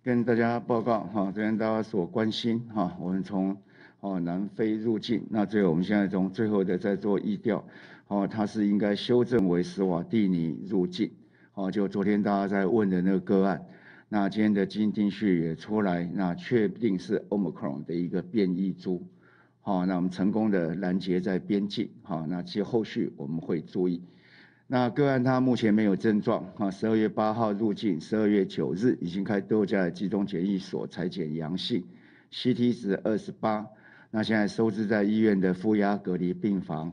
跟大家报告哈，昨天大家所关心哈，我们从哦南非入境，那最后我们现在从最后的在做议调，哦它是应该修正为斯瓦蒂尼入境，哦就昨天大家在问的那个个案，那今天的基因定序也出来，那确定是 c r 克 n 的一个变异株，好，那我们成功的拦截在边境，好，那其后续我们会注意。那个案他目前没有症状啊，十二月八号入境，十二月九日已经开多家的集中检疫所裁检阳性，C T 值二十八，那现在收治在医院的负压隔离病房。